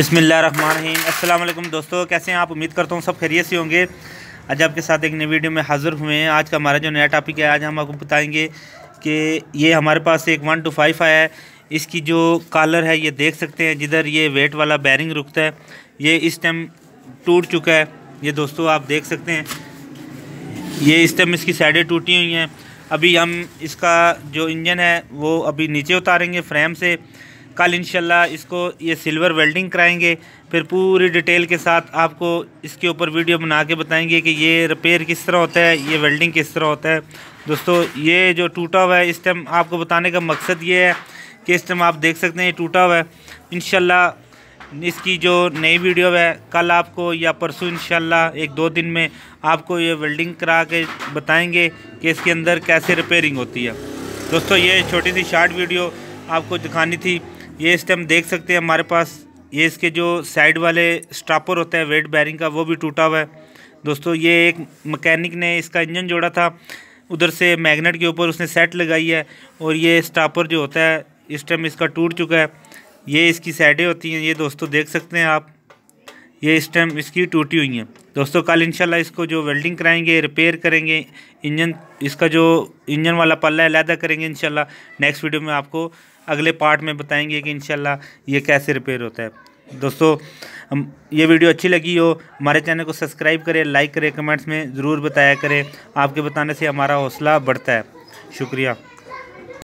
अस्सलाम वालेकुम दोस्तों कैसे हैं आप उम्मीद करता हूँ सब खैरियत से होंगे आज आपके साथ एक नई वीडियो में हाज़िर हुए हैं आज का हमारा जो नया टॉपिक है आज हम आपको बताएंगे कि ये हमारे पास एक वन टू फाइव आया है इसकी जो कॉलर है ये देख सकते हैं जिधर ये वेट वाला बैरिंग रुकता है ये इस टाइम टूट चुका है ये दोस्तों आप देख सकते हैं ये इस टाइम इसकी साइडें टूटी हुई हैं अभी हम इसका जो इंजन है वो अभी नीचे उतारेंगे फ्रेम से कल इनशाला इसको ये सिल्वर वेल्डिंग कराएंगे फिर पूरी डिटेल के साथ आपको इसके ऊपर वीडियो बना के बताएंगे कि ये रिपेयर किस तरह होता है ये वेल्डिंग किस तरह होता है दोस्तों ये जो टूटा हुआ है इस टाइम आपको बताने का मकसद ये है कि इस टाइम आप देख सकते हैं ये टूटा हुआ है इन इसकी जो नई वीडियो है कल आपको या परसों इंशाल्लाह एक दो दिन में आपको ये वेल्डिंग करा के बताएंगे कि इसके अंदर कैसे रिपेयरिंग होती है दोस्तों ये छोटी सी शार्ट वीडियो आपको दिखानी थी ये इस टाइम देख सकते हैं हमारे पास ये इसके जो साइड वाले स्टापर होता है वेट बैरिंग का वो भी टूटा हुआ है दोस्तों ये एक मकैनिक ने इसका इंजन जोड़ा था उधर से मैग्नेट के ऊपर उसने सेट लगाई है और ये स्टापर जो होता है इस टाइम इसका टूट चुका है ये इसकी साइडें होती हैं ये दोस्तों देख सकते हैं आप ये इस टाइम इसकी टूटी हुई हैं दोस्तों कल इंशाल्लाह इसको जो वेल्डिंग कराएंगे रिपेयर करेंगे इंजन इसका जो इंजन वाला पल्ला है अलहदा करेंगे इंशाल्लाह नेक्स्ट वीडियो में आपको अगले पार्ट में बताएंगे कि इंशाल्लाह ये कैसे रिपेयर होता है दोस्तों ये वीडियो अच्छी लगी हो हमारे चैनल को सब्सक्राइब करें लाइक करें कमेंट्स में ज़रूर बताया करें आपके बताने से हमारा हौसला बढ़ता है शुक्रिया